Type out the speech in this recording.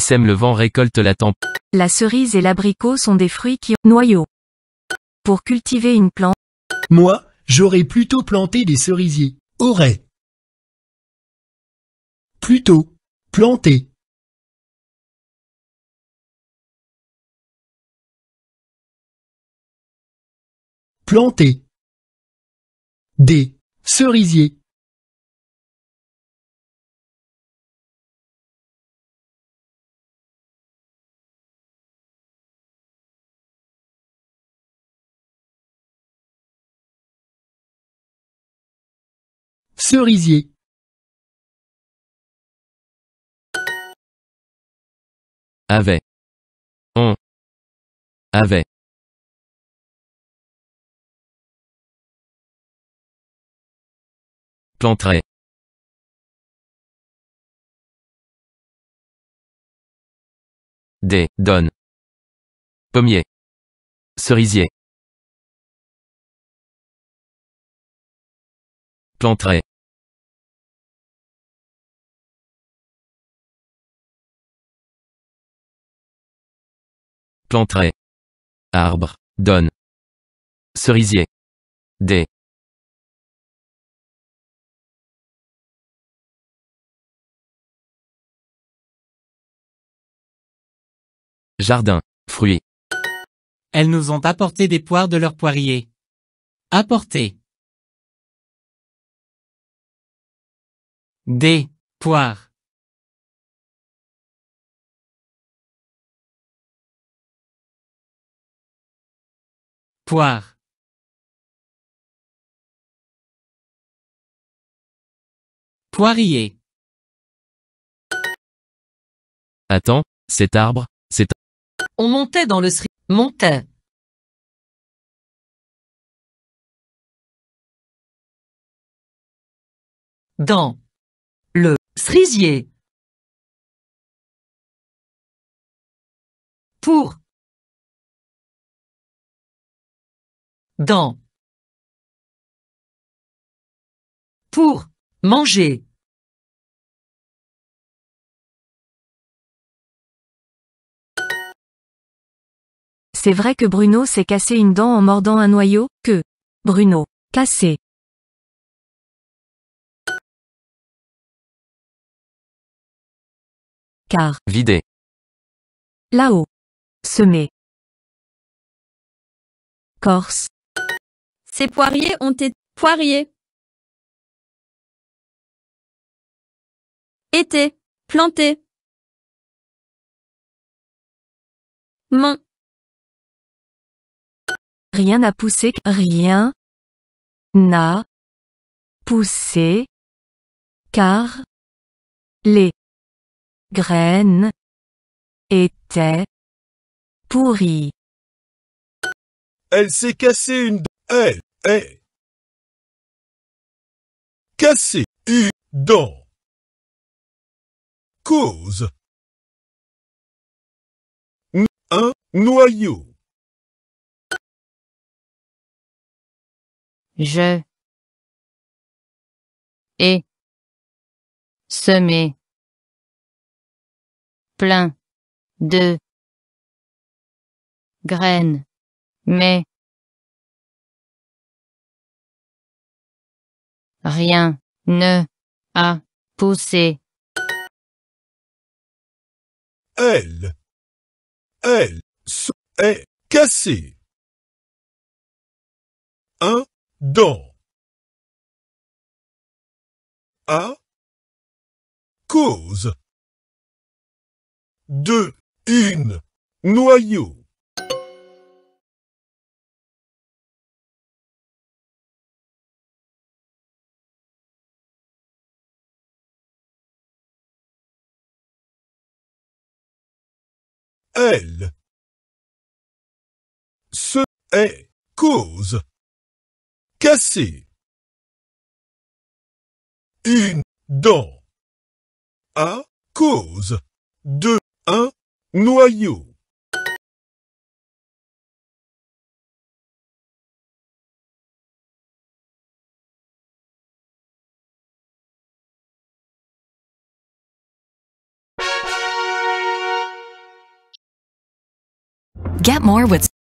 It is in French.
sème le vent récolte la tempête. La cerise et l'abricot sont des fruits qui ont noyaux. Pour cultiver une plante. Moi, j'aurais plutôt planté des cerisiers. Aurais. Plutôt. Planté. Planté. Des cerisiers. cerisier avait on avait planterait des donne pommier cerisier planterait entrée Arbre. Donne. Cerisier. Des. Jardin. Fruits. Elles nous ont apporté des poires de leur poirier. apporter Des poires. Poire Poirier Attends, cet arbre, c'est un... On montait dans le sri... Montait. Dans. Le. Cerisier. Pour. Dents. pour manger C'est vrai que Bruno s'est cassé une dent en mordant un noyau, que Bruno cassé. Car vidé. Là-haut. Semé. Corse. Ces poiriers ont été poiriers. Été, planté. Mon. Rien n'a poussé, rien n'a poussé, car les graines étaient pourries. Elle s'est cassée une... Elle est cassé U dans cause un noyau je et semé plein de graines mais rien ne a poussé. Elle, elle est cassée. Un dent. A cause. De une noyau. elle. Ce est cause. cassée, Une dent. À cause de un noyau. Get more with